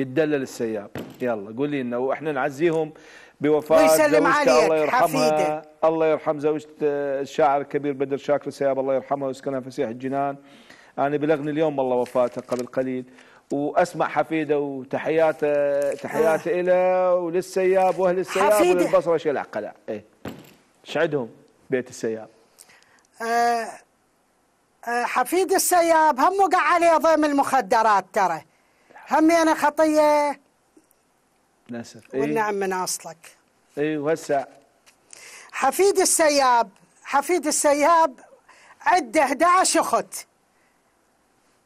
يتدلل السياب يلا قولي لنا واحنا نعزيهم بوفاة ويسلم عليك الله يرحمها حفيدة. الله يرحم زوجة آه، الشاعر الكبير بدر شاكر السياب الله يرحمها ويسكنها فسيح الجنان أنا بلغني اليوم والله وفاتها قبل قليل واسمع حفيده وتحياته تحياته آه. له وللسياب واهل السياب حفيدة. وللبصره شيء قلع ايه شعدهم بيت السياب آه آه حفيد السياب هم وقع عليه ضيم المخدرات ترى همي انا خطيه نسر إيه؟ والنعم من اصلك اي وسع حفيد السياب حفيد السياب عنده 11 اخت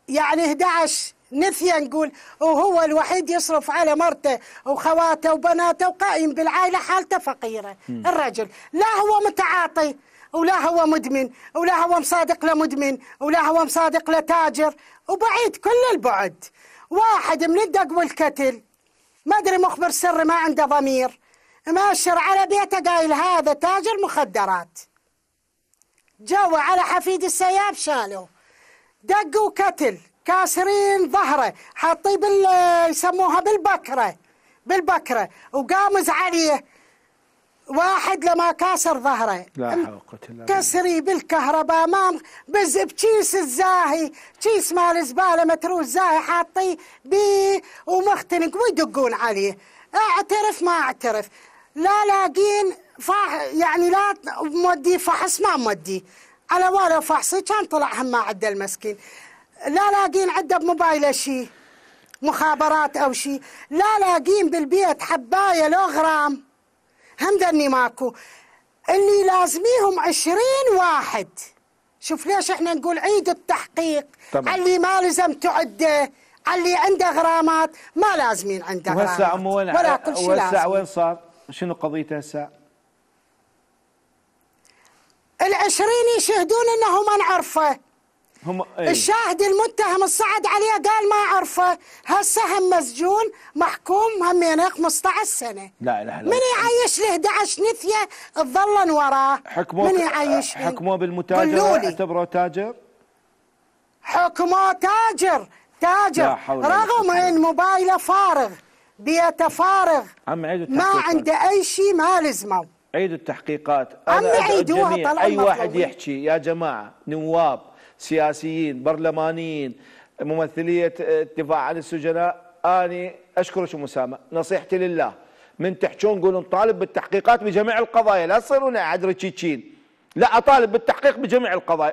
يعني 11 نثيا نقول وهو الوحيد يصرف على مرته وخواته وبناته وقائم بالعائله حالته فقيره مم. الرجل لا هو متعاطي ولا هو مدمن ولا هو مصادق لمدمن ولا هو مصادق لتاجر وبعيد كل البعد واحد من الدق والكتل ما أدري مخبر سري ما عنده ضمير ماشر على بيته قايل هذا تاجر مخدرات جو على حفيد السياب شاله دق وكتل كاسرين ظهره حاطيه بال يسموها بالبكره بالبكره وقامز عليه واحد لما كسر ظهره لا كسري بالكهرباء ما بز بكيس الزاهي كيس مال زباله متروس زاهي حاطي بي ومختنق ويدقون عليه اعترف ما اعترف لا لاقين فح يعني لا مودي فحص ما مودي على ولا فحصي كان طلع هم ما عنده المسكين لا لاقين عنده بموبايله شيء مخابرات او شيء لا لاقين بالبيت حبايه لو غرام هم دني ماكو اللي لازميهم عشرين واحد شوف ليش احنا نقول عيد التحقيق طبعا. اللي ما لزم تعده اللي عنده غرامات ما لازمين عنده غرامات وهسه عمو وين ولا كل شيء لازم وين صار؟ شنو قضيته هسه؟ العشرين يشهدون انه ما نعرفه هم إيه؟ الشاهد المتهم الصعد عليه قال ما اعرفه هسه هم مسجون محكوم ينق 15 سنه لا لا لا من يعيش له 11 نثيه تظلن وراه حكموه من يعيش حكموه بالمتاجر اعتبره تاجر حكمه تاجر تاجر رغم ان موبايله فارغ بيته فارغ عم عيد ما عنده اي شيء ما لزمه عيدوا التحقيقات انا عم عيدوها اي واحد يحكي يا جماعه نواب سياسيين برلمانيين ممثلية الدفاع عن السجناء أني أشكرك مسامة نصيحتي لله من تحجون قولوا طالب بالتحقيقات بجميع القضايا لا تصيرون عد رتشيتشين لا أطالب بالتحقيق بجميع القضايا